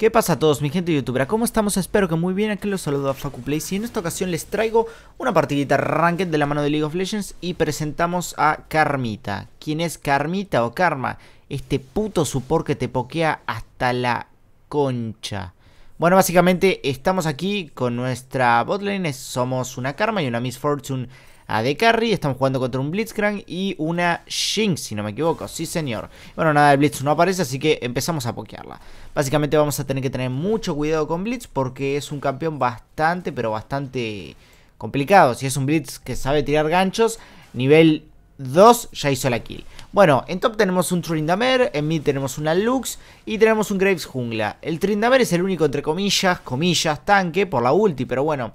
¿Qué pasa a todos mi gente youtuber? ¿Cómo estamos? Espero que muy bien, aquí los saludo a FacuPlay y en esta ocasión les traigo una partidita ranked de la mano de League of Legends y presentamos a Carmita. ¿Quién es Carmita o Karma? Este puto supor que te pokea hasta la concha. Bueno, básicamente estamos aquí con nuestra botlane, somos una Karma y una Miss Fortune a de carry. Estamos jugando contra un Blitzcrank y una Jinx, si no me equivoco. Sí, señor. Bueno, nada, el Blitz no aparece, así que empezamos a pokearla. Básicamente vamos a tener que tener mucho cuidado con Blitz porque es un campeón bastante, pero bastante complicado. Si es un Blitz que sabe tirar ganchos, nivel 2 ya hizo la kill. Bueno, en top tenemos un Trindamer, en mid tenemos una Lux y tenemos un Graves Jungla. El Trindamer es el único, entre comillas, comillas, tanque por la ulti, pero bueno...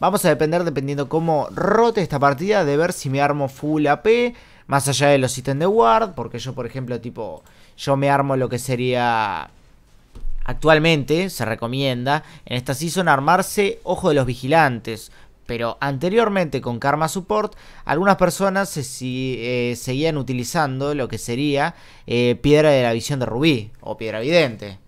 Vamos a depender, dependiendo cómo rote esta partida, de ver si me armo full AP, más allá de los ítems de ward, porque yo, por ejemplo, tipo, yo me armo lo que sería... Actualmente se recomienda en esta season armarse Ojo de los Vigilantes, pero anteriormente con Karma Support algunas personas se, eh, seguían utilizando lo que sería eh, Piedra de la Visión de Rubí o Piedra Vidente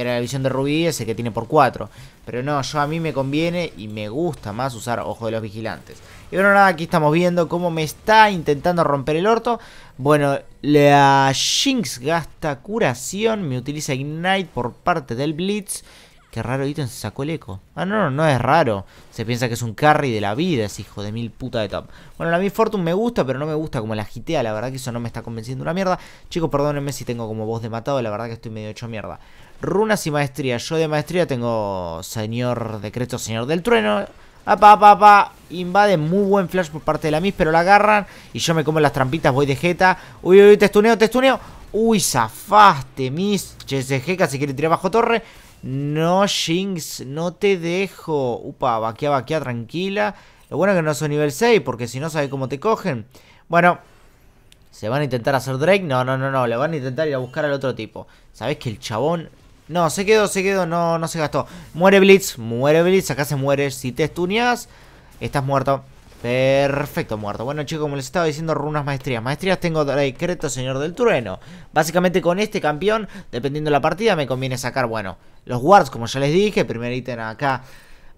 era la visión de rubí ese que tiene por 4. Pero no, yo a mí me conviene y me gusta más usar Ojo de los Vigilantes. Y bueno, nada, aquí estamos viendo cómo me está intentando romper el orto. Bueno, la Jinx gasta curación, me utiliza Ignite por parte del Blitz. Qué raro ítem se sacó el eco. Ah, no, no, no es raro. Se piensa que es un carry de la vida, es hijo de mil puta de top. Bueno, la mi Fortune me gusta, pero no me gusta como la gitea. La verdad que eso no me está convenciendo una mierda. Chicos, perdónenme si tengo como voz de matado. La verdad que estoy medio hecho mierda. Runas y maestría. Yo de maestría tengo señor decreto, señor del trueno. Apa, apa, apa. Invade muy buen flash por parte de la Miss. pero la agarran. Y yo me como las trampitas, voy de jeta. Uy, uy, testuneo, testuneo. Uy, zafaste, mis. CSG se quiere tirar bajo torre. No, Jinx, no te dejo. Upa, vaquea, vaquea, tranquila. Lo bueno que no soy nivel 6, porque si no sabes cómo te cogen. Bueno, ¿se van a intentar hacer Drake? No, no, no, no. Le van a intentar ir a buscar al otro tipo. Sabes que el chabón no, se quedó, se quedó, no, no se gastó. Muere Blitz, muere Blitz, acá se muere. Si te estuneas, estás muerto. Perfecto, muerto. Bueno, chicos, como les estaba diciendo, runas maestrías. Maestrías tengo decreto, señor del trueno. Básicamente con este campeón, dependiendo de la partida, me conviene sacar, bueno, los wards, como ya les dije. Primer ítem acá.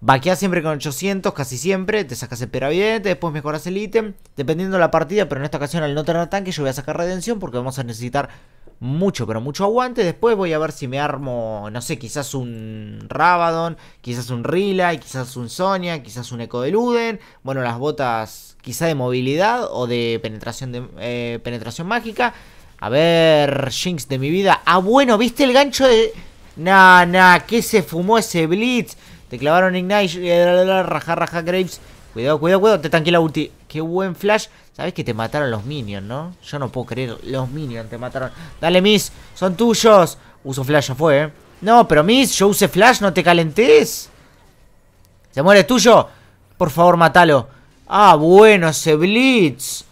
Vaquear siempre con 800, casi siempre. Te sacas el peravidente, después mejoras el ítem. Dependiendo de la partida, pero en esta ocasión al no tener tanque, yo voy a sacar redención porque vamos a necesitar mucho, pero mucho aguante. Después voy a ver si me armo, no sé, quizás un Rabadon, quizás un Rila, quizás un Sonia, quizás un Eco de Luden. Bueno, las botas quizás de movilidad o de penetración, de, eh, penetración mágica. A ver, Jinx de mi vida. Ah, bueno, ¿viste el gancho de...? Nah, nah, ¿qué se fumó ese Blitz? Te clavaron Ignite, eh, raja, raja, Graves. Cuidado, cuidado, cuidado, te tanque la ulti. Qué buen flash. Sabes que te mataron los minions, ¿no? Yo no puedo creer, los minions te mataron. Dale, Miss, son tuyos. Uso flash, ya fue, ¿eh? No, pero Miss, yo usé flash, no te calentes. Se muere tuyo. Por favor, matalo. Ah, bueno, ese Blitz.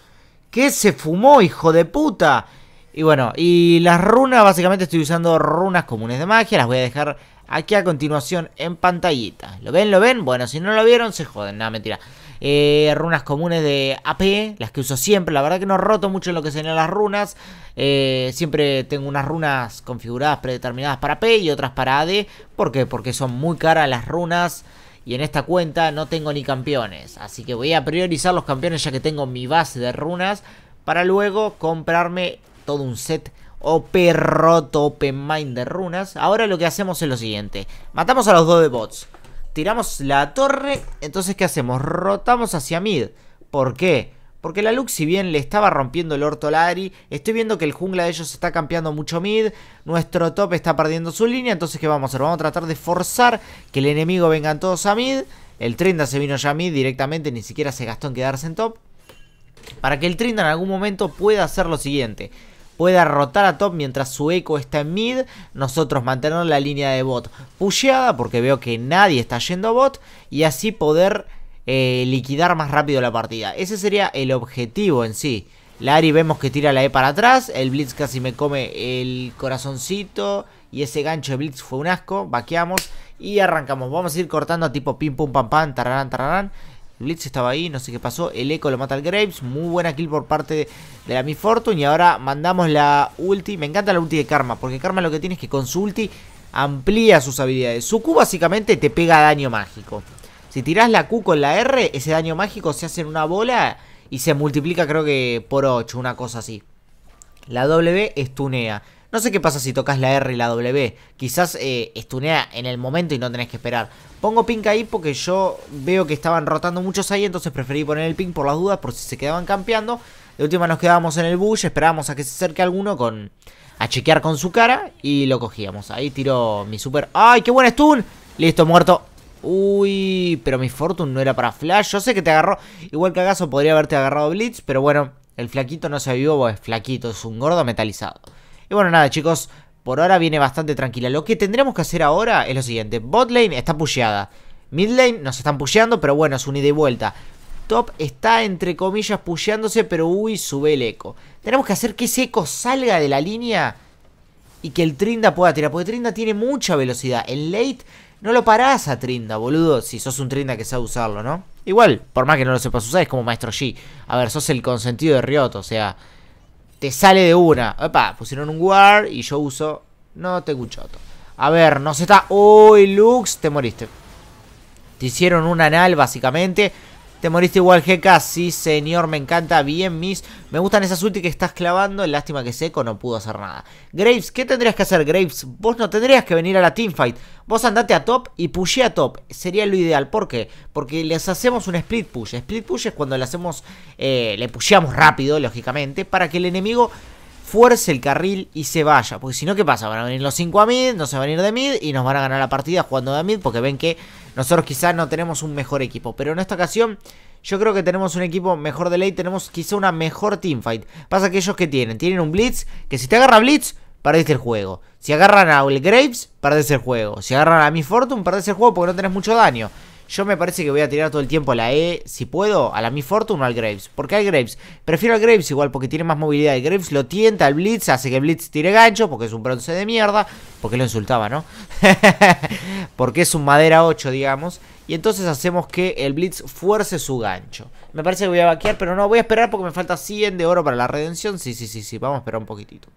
¿Qué se fumó, hijo de puta? Y bueno, y las runas, básicamente estoy usando runas comunes de magia. Las voy a dejar aquí a continuación en pantallita. ¿Lo ven? ¿Lo ven? Bueno, si no lo vieron, se joden. Nada, mentira. Eh, runas comunes de AP, las que uso siempre. La verdad que no roto mucho en lo que serían las runas. Eh, siempre tengo unas runas configuradas predeterminadas para AP y otras para AD. ¿Por qué? Porque son muy caras las runas. Y en esta cuenta no tengo ni campeones. Así que voy a priorizar los campeones ya que tengo mi base de runas. Para luego comprarme todo un set OP roto, Open Mind de runas. Ahora lo que hacemos es lo siguiente. Matamos a los dos de bots tiramos la torre. Entonces, ¿qué hacemos? Rotamos hacia mid. ¿Por qué? Porque la Lux, si bien le estaba rompiendo el orto Lari, estoy viendo que el jungla de ellos está campeando mucho mid. Nuestro top está perdiendo su línea. Entonces, ¿qué vamos a hacer? Vamos a tratar de forzar que el enemigo vengan todos a mid. El Trinda se vino ya a mid directamente, ni siquiera se gastó en quedarse en top. Para que el Trinda en algún momento pueda hacer lo siguiente pueda rotar a top mientras su eco está en mid. Nosotros mantener la línea de bot pusheada porque veo que nadie está yendo a bot. Y así poder eh, liquidar más rápido la partida. Ese sería el objetivo en sí. Larry vemos que tira la E para atrás. El Blitz casi me come el corazoncito. Y ese gancho de Blitz fue un asco. Vaqueamos. Y arrancamos. Vamos a ir cortando a tipo pim pum pam pam. Tararán tararán. Blitz estaba ahí, no sé qué pasó. El eco lo mata al Graves. Muy buena kill por parte de, la Mi Fortune. Y ahora mandamos la ulti. Me encanta la ulti de Karma. Porque Karma lo que tiene es que con su ulti amplía sus habilidades. Su Q básicamente te pega daño mágico. Si tiras la Q con la R, ese daño mágico se hace en una bola y se multiplica creo que por 8, una cosa así. La W estunea. No sé qué pasa si tocas la R y la W. Quizás eh, estunea en el momento y no tenés que esperar. Pongo pink ahí porque yo veo que estaban rotando muchos ahí. Entonces preferí poner el pink por las dudas por si se quedaban campeando. De última nos quedábamos en el bush. Esperábamos a que se acerque alguno con a chequear con su cara. Y lo cogíamos. Ahí tiró mi super... ¡Ay, qué buen stun! Listo, muerto. Uy, pero mi Fortune no era para Flash. Yo sé que te agarró. Igual que acaso podría haberte agarrado Blitz. Pero bueno, el flaquito no se vio. Es flaquito, es un gordo metalizado. Y bueno, nada chicos, por ahora viene bastante tranquila. Lo que tendremos que hacer ahora es lo siguiente. Bot lane está pusheada. Mid lane nos están pusheando, pero bueno, es un ida y vuelta. Top está entre comillas pusheándose, pero uy, sube el eco. Tenemos que hacer que ese eco salga de la línea y que el Trinda pueda tirar. Porque Trinda tiene mucha velocidad. En late no lo parás a Trinda, boludo. Si sos un Trinda que sabe usarlo, ¿no? Igual, por más que no lo sepas usar, es como Maestro G. A ver, sos el consentido de Riot, o sea te sale de una. Opa, pusieron un guard y yo uso... No te un choto. A ver, nos está... ¡Uy, Lux! Te moriste. Te hicieron un anal, básicamente. Te moriste igual, GK, Sí, señor, me encanta. Bien, Miss. Me gustan esas ulti que estás clavando. Lástima que Seco no pudo hacer nada. Graves, ¿qué tendrías que hacer, Graves? Vos no tendrías que venir a la teamfight. Vos andate a top y pushé a top. Sería lo ideal. ¿Por qué? Porque les hacemos un split push. Split push es cuando le hacemos. Eh, le pusheamos rápido, lógicamente. Para que el enemigo fuerce el carril y se vaya. Porque si no, ¿qué pasa? Van a venir los 5 a mid, no se van a ir de mid y nos van a ganar la partida jugando de mid porque ven que nosotros quizás no tenemos un mejor equipo. Pero en esta ocasión yo creo que tenemos un equipo mejor de ley, tenemos quizá una mejor teamfight. Pasa que ellos que tienen, tienen un Blitz, que si te agarra Blitz, perdiste el juego. Si agarran a Will Graves, perdés el juego. Si agarran a Mi Fortune, perdés el juego porque no tenés mucho daño. Yo me parece que voy a tirar todo el tiempo a la E, si puedo, a la Mi Fortune o al Graves. Porque hay Graves? Prefiero al Graves igual porque tiene más movilidad. El Graves lo tienta al Blitz, hace que Blitz tire gancho porque es un bronce de mierda. Porque lo insultaba, ¿no? porque es un madera 8, digamos. Y entonces hacemos que el Blitz fuerce su gancho. Me parece que voy a vaquear, pero no, voy a esperar porque me falta 100 de oro para la redención. Sí, sí, sí, sí, vamos a esperar un poquitito.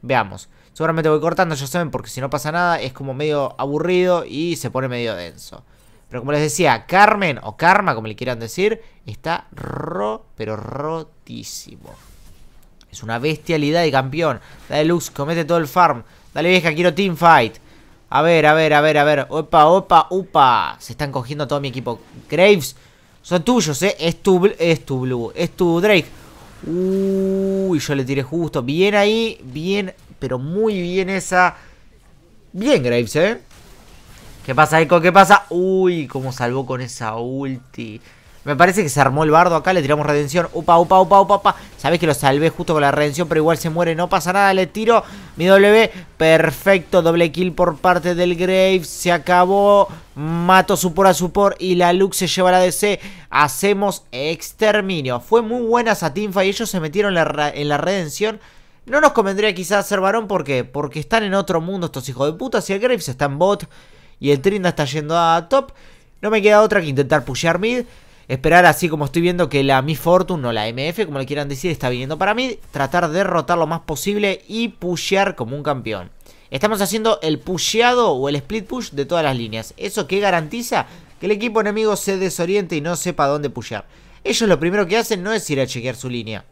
Veamos. Seguramente voy cortando, ya saben, porque si no pasa nada es como medio aburrido y se pone medio denso. Pero como les decía, Carmen o Karma, como le quieran decir, está ro, pero rotísimo. Es una bestialidad de campeón. Dale Lux, comete todo el farm. Dale vieja, quiero team fight. A ver, a ver, a ver, a ver. Opa, opa, opa. Se están cogiendo todo mi equipo. Graves, son tuyos, eh. Es tu, es tu Blue, es tu Drake. Uy, yo le tiré justo. Bien ahí, bien, pero muy bien esa. Bien, Graves, eh. ¿Qué pasa, Eco? ¿Qué pasa? Uy, cómo salvó con esa ulti. Me parece que se armó el bardo acá, le tiramos redención. Upa, upa, upa, upa, upa. Sabés que lo salvé justo con la redención, pero igual se muere, no pasa nada. Le tiro mi W. Perfecto, doble kill por parte del Grave. Se acabó. Mato por a Supor y la Lux se lleva la DC. Hacemos exterminio. Fue muy buena esa y Ellos se metieron en la redención. No nos convendría quizás ser varón, ¿por qué? Porque están en otro mundo estos hijos de puta. Y el Graves está en bot y el Trinda está yendo a top. No me queda otra que intentar pushear mid. Esperar así como estoy viendo que la Mi Fortune o la MF, como le quieran decir, está viniendo para mí. Tratar de rotar lo más posible y pushear como un campeón. Estamos haciendo el pusheado o el split push de todas las líneas. Eso que garantiza que el equipo enemigo se desoriente y no sepa dónde pushear. Ellos lo primero que hacen no es ir a chequear su línea.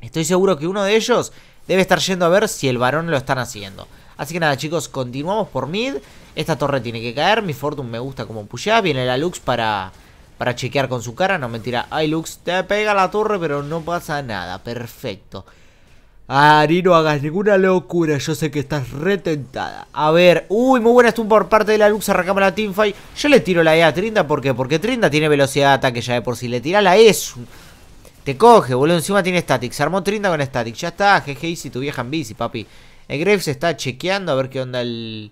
Estoy seguro que uno de ellos debe estar yendo a ver si el varón lo están haciendo. Así que nada chicos, continuamos por mid. Esta torre tiene que caer. Mi Fortune me gusta como pushea. Viene la Lux para, para chequear con su cara. No, mentira. Ay, Lux, te pega la torre, pero no pasa nada. Perfecto. Ari, no hagas ninguna locura. Yo sé que estás retentada. A ver. Uy, muy buena stun por parte de la Lux. Arrancamos la teamfight. Yo le tiro la E a Trinda. ¿Por qué? Porque Trinda tiene velocidad de ataque ya de por si Le tira la E. Te coge, boludo. Encima tiene static. Se armó Trinda con static. Ya está. GG si tu vieja en bici, papi. El Graves está chequeando a ver qué onda el,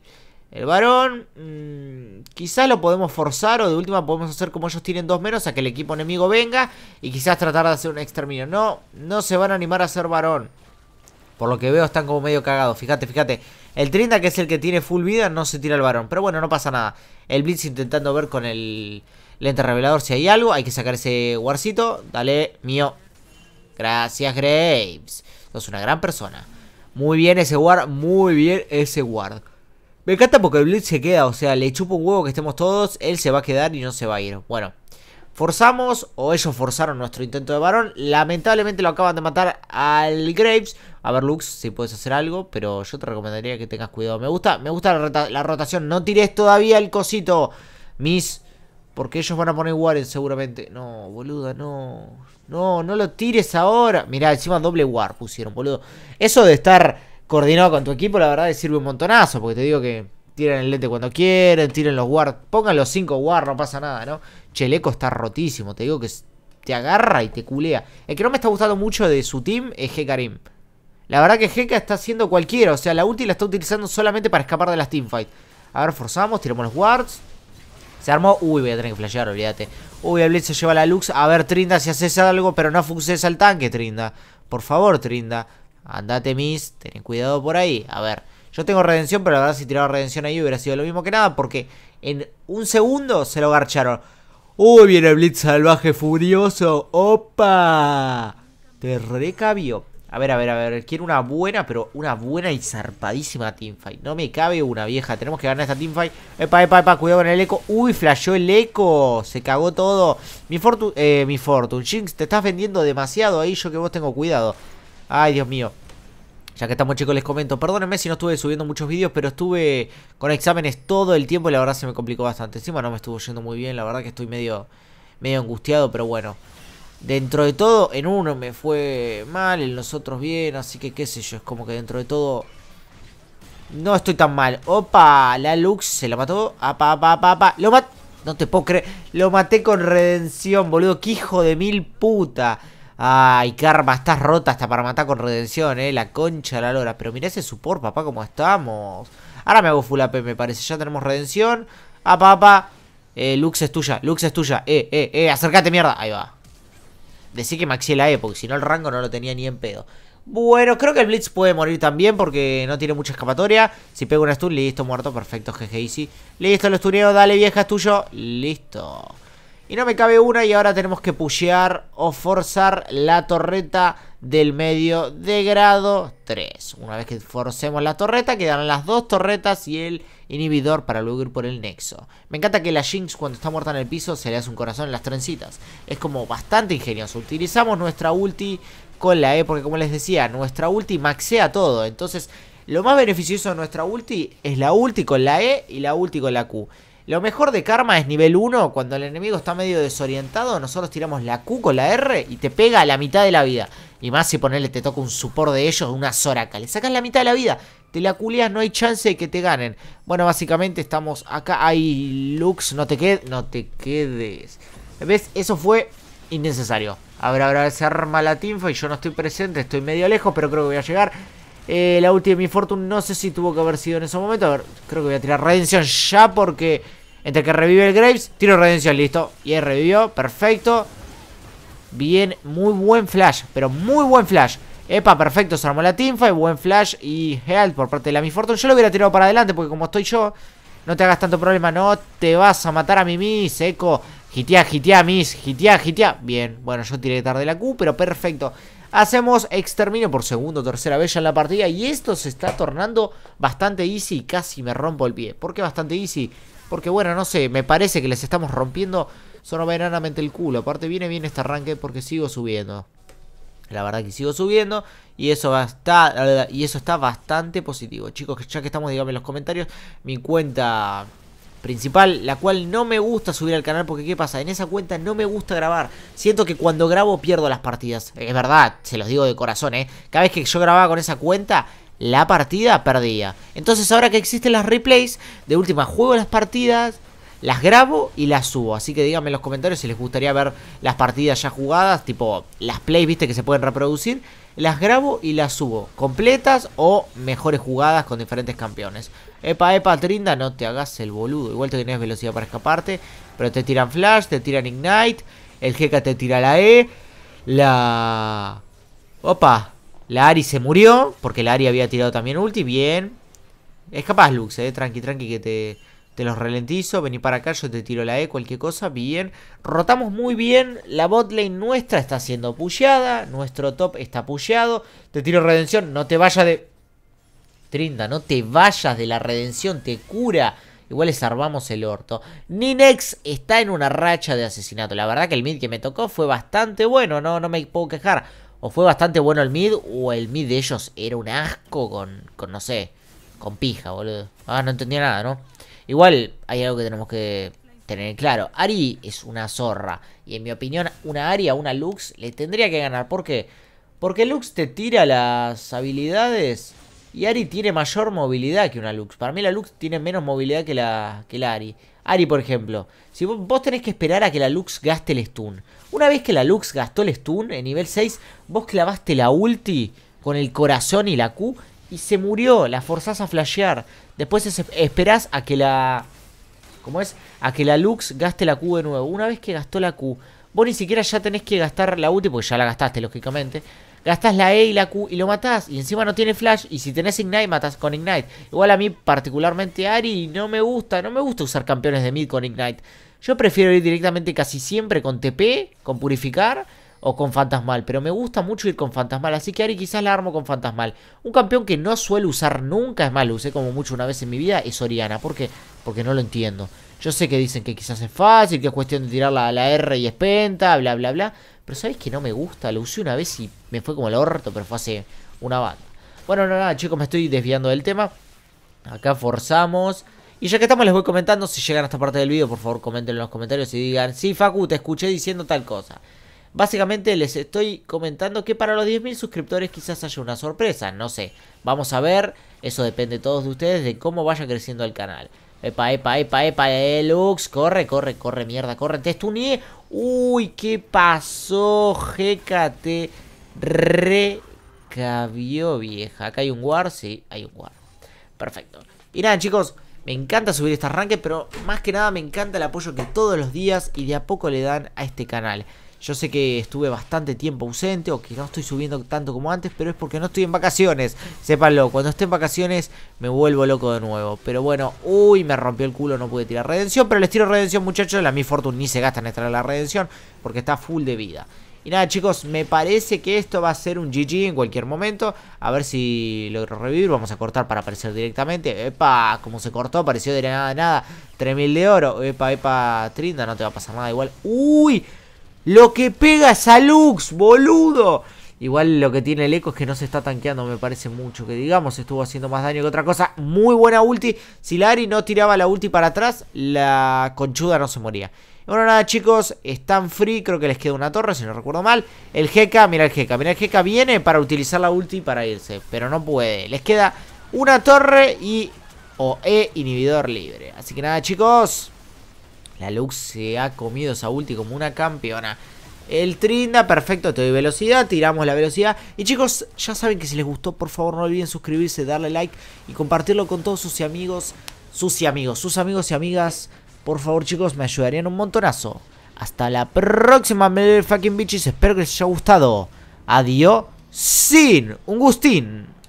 varón. Mm, quizás lo podemos forzar o de última podemos hacer como ellos tienen dos menos a que el equipo enemigo venga y quizás tratar de hacer un exterminio. No, no se van a animar a hacer varón. Por lo que veo están como medio cagados. Fíjate, fíjate. El 30, que es el que tiene full vida, no se tira el varón. Pero bueno, no pasa nada. El Blitz intentando ver con el lente revelador si hay algo. Hay que sacar ese guarcito. Dale, mío. Gracias, Graves. Sos una gran persona. Muy bien ese guard, muy bien ese guard. Me encanta porque el Blitz se queda, o sea, le chupa un huevo que estemos todos, él se va a quedar y no se va a ir. Bueno, forzamos o ellos forzaron nuestro intento de varón. Lamentablemente lo acaban de matar al Graves. A ver, Lux, si puedes hacer algo, pero yo te recomendaría que tengas cuidado. Me gusta, me gusta la, rotación. No tires todavía el cosito, Miss. Porque ellos van a poner Warren seguramente. No, boluda, no. No, no lo tires ahora. Mirá, encima doble War pusieron, boludo. Eso de estar coordinado con tu equipo, la verdad, sirve un montonazo. Porque te digo que tiran el lente cuando quieren, tiren los ward Pongan los 5 War, no pasa nada, ¿no? Cheleco está rotísimo. Te digo que te agarra y te culea. El que no me está gustando mucho de su team es Hekarim. La verdad que Heka está haciendo cualquiera. O sea, la ulti la está utilizando solamente para escapar de las teamfights. A ver, forzamos, tiramos los wards. Se armó. Uy, voy a tener que flashear, olvídate. Uy, el Blitz se lleva la Lux. A ver, Trinda, si haces algo, pero no fuses al tanque, Trinda. Por favor, Trinda. Andate, Miss. Ten cuidado por ahí. A ver. Yo tengo redención, pero la verdad si tiraba redención ahí hubiera sido lo mismo que nada. Porque en un segundo se lo garcharon. Uy, viene el Blitz salvaje furioso. ¡Opa! Te recabió. A ver, a ver, a ver. Quiero una buena, pero una buena y zarpadísima teamfight. No me cabe una vieja. Tenemos que ganar esta teamfight. Epa, epa, epa. Cuidado con el eco. Uy, flasheó el eco. Se cagó todo. Mi Fortune. Eh, mi Fortune. Jinx, te estás vendiendo demasiado ahí. Yo que vos tengo cuidado. Ay, Dios mío. Ya que estamos chicos les comento, perdónenme si no estuve subiendo muchos vídeos, pero estuve con exámenes todo el tiempo y la verdad se me complicó bastante. Encima no me estuvo yendo muy bien, la verdad que estoy medio, medio angustiado, pero bueno dentro de todo, en uno me fue mal, en los otros bien, así que qué sé yo, es como que dentro de todo no estoy tan mal. Opa, la Lux se la mató. Apa, apa, apa, Lo maté. No te puedo creer. Lo maté con redención, boludo. Qué hijo de mil puta. Ay, karma, estás rota hasta para matar con redención, eh. La concha la lora. Pero mira ese support, papá, cómo estamos. Ahora me hago full AP, me parece. Ya tenemos redención. Apa, apa. Eh, Lux es tuya, Lux es tuya. Eh, eh, eh, acércate, mierda. Ahí va. Decir que maxé la E, porque si no el rango no lo tenía ni en pedo. Bueno, creo que el Blitz puede morir también porque no tiene mucha escapatoria. Si pega una stun, listo, muerto, perfecto, GG Easy. Listo, los tuneos, dale vieja, es tuyo. Listo. Y no me cabe una y ahora tenemos que pushear o forzar la torreta del medio de grado 3. Una vez que forcemos la torreta quedarán las dos torretas y el inhibidor para luego ir por el nexo. Me encanta que la Jinx cuando está muerta en el piso se le hace un corazón en las trencitas. Es como bastante ingenioso. Utilizamos nuestra ulti con la E porque como les decía nuestra ulti maxea todo. Entonces lo más beneficioso de nuestra ulti es la ulti con la E y la ulti con la Q. Lo mejor de karma es nivel 1, cuando el enemigo está medio desorientado, nosotros tiramos la Q con la R y te pega la mitad de la vida. Y más si ponerle te toca un supor de ellos, una Soraka. Le sacas la mitad de la vida, te la culeas, no hay chance de que te ganen. Bueno, básicamente estamos acá. hay Lux, no te, quedes no te quedes. ¿Ves? Eso fue innecesario. habrá habrá se arma la tinfa y yo no estoy presente, estoy medio lejos, pero creo que voy a llegar. Eh, la última de mi Fortune no sé si tuvo que haber sido en ese momento. A ver, creo que voy a tirar Redención ya porque entre que revive el Graves, tiro Redención, listo. Y ahí revivió, perfecto. Bien, muy buen flash, pero muy buen flash. Epa, perfecto, se armó la teamfight, buen flash y health por parte de la Mi Fortune. Yo lo hubiera tirado para adelante porque como estoy yo, no te hagas tanto problema. No te vas a matar a mi Miss, Eco. Gitea, hitea, Miss, hitea, hitea Bien, bueno, yo tiré tarde la Q, pero perfecto. Hacemos exterminio por segunda o tercera vez ya en la partida. Y esto se está tornando bastante easy. casi me rompo el pie. ¿Por qué bastante easy? Porque bueno, no sé, me parece que les estamos rompiendo soberanamente el culo. Aparte viene bien este arranque porque sigo subiendo. La verdad que sigo subiendo y eso, y eso está bastante positivo. Chicos, ya que estamos, díganme en los comentarios mi cuenta principal, la cual no me gusta subir al canal porque ¿qué pasa? En esa cuenta no me gusta grabar. Siento que cuando grabo pierdo las partidas. Es verdad, se los digo de corazón, ¿eh? Cada vez que yo grababa con esa cuenta, la partida perdía. Entonces ahora que existen las replays, de última juego las partidas las grabo y las subo. Así que díganme en los comentarios si les gustaría ver las partidas ya jugadas, tipo las plays, viste, que se pueden reproducir. Las grabo y las subo, completas o mejores jugadas con diferentes campeones. Epa, epa, Trinda, no te hagas el boludo. Igual te tenés velocidad para escaparte, pero te tiran Flash, te tiran Ignite, el GK te tira la E, la... Opa, la Ari se murió, porque la Ari había tirado también ulti, bien. Es capaz, Lux, eh, tranqui, tranqui, que te... Te los ralentizo, vení para acá, yo te tiro la E, cualquier cosa, bien. Rotamos muy bien, la botlane nuestra está siendo pusheada, nuestro top está pusheado. Te tiro redención, no te vayas de... Trinda, no te vayas de la redención, te cura. Igual les armamos el orto. Ninex está en una racha de asesinato. La verdad que el mid que me tocó fue bastante bueno, no, no me puedo quejar. O fue bastante bueno el mid, o el mid de ellos era un asco con, con no sé, con pija, boludo. Ah, no entendía nada, ¿no? Igual hay algo que tenemos que tener claro. Ari es una zorra. Y en mi opinión, una Ari a una Lux le tendría que ganar. ¿Por qué? Porque Lux te tira las habilidades y Ari tiene mayor movilidad que una Lux. Para mí la Lux tiene menos movilidad que la, que la Ari. Ari, por ejemplo, si vos, vos tenés que esperar a que la Lux gaste el stun. Una vez que la Lux gastó el stun en nivel 6, vos clavaste la ulti con el corazón y la Q y se murió. La forzás a flashear. Después esperás a que la... ¿Cómo es? A que la Lux gaste la Q de nuevo. Una vez que gastó la Q, vos ni siquiera ya tenés que gastar la ulti, porque ya la gastaste, lógicamente. Gastás la E y la Q y lo matás. Y encima no tiene flash. Y si tenés Ignite, matás con Ignite. Igual a mí, particularmente Ari, no me gusta. No me gusta usar campeones de mid con Ignite. Yo prefiero ir directamente casi siempre con TP, con Purificar o con Fantasmal, pero me gusta mucho ir con Fantasmal, así que Ari quizás la armo con Fantasmal. Un campeón que no suelo usar nunca, es más, lo usé como mucho una vez en mi vida, es Oriana. ¿Por qué? Porque no lo entiendo. Yo sé que dicen que quizás es fácil, que es cuestión de tirar la, la R y es penta, bla, bla, bla. Pero sabéis que no me gusta, lo usé una vez y me fue como el orto, pero fue hace una banda. Bueno, no, nada, chicos, me estoy desviando del tema. Acá forzamos. Y ya que estamos les voy comentando, si llegan a esta parte del video, por favor comenten en los comentarios y digan, sí, Facu, te escuché diciendo tal cosa. Básicamente les estoy comentando que para los 10.000 suscriptores quizás haya una sorpresa, no sé. Vamos a ver, eso depende todos de ustedes, de cómo vaya creciendo el canal. Epa, epa, epa, epa, Elux, corre, corre, corre, mierda, corre, te Uy, ¿qué pasó? GKT recabió, vieja. Acá hay un war, sí, hay un war. Perfecto. Y nada, chicos, me encanta subir este arranque, pero más que nada me encanta el apoyo que todos los días y de a poco le dan a este canal. Yo sé que estuve bastante tiempo ausente o que no estoy subiendo tanto como antes, pero es porque no estoy en vacaciones. Sépanlo, cuando esté en vacaciones me vuelvo loco de nuevo. Pero bueno, uy, me rompió el culo, no pude tirar redención, pero les tiro redención, muchachos. La Mi Fortune ni se gasta en extraer la redención porque está full de vida. Y nada, chicos, me parece que esto va a ser un GG en cualquier momento. A ver si logro revivir. Vamos a cortar para aparecer directamente. Epa, como se cortó, apareció de nada, nada. 3000 de oro. Epa, epa, Trinda, no te va a pasar nada igual. ¡Uy! Lo que pega es a Lux, boludo. Igual lo que tiene el eco es que no se está tanqueando, me parece mucho que digamos. Estuvo haciendo más daño que otra cosa. Muy buena ulti. Si Lari no tiraba la ulti para atrás, la conchuda no se moría. Bueno, nada, chicos, están free. Creo que les queda una torre, si no recuerdo mal. El Jeca, mira el Jeca. Mira el Jeca viene para utilizar la ulti para irse, pero no puede. Les queda una torre y... o E inhibidor libre. Así que nada, chicos, la Lux se ha comido esa ulti como una campeona. El Trinda, perfecto, te doy velocidad, tiramos la velocidad. Y chicos, ya saben que si les gustó, por favor no olviden suscribirse, darle like y compartirlo con todos sus amigos, sus amigos, sus amigos y amigas. Por favor chicos, me ayudarían un montonazo. Hasta la próxima, fucking bitches. Espero que les haya gustado. Adiós. Sin un gustín.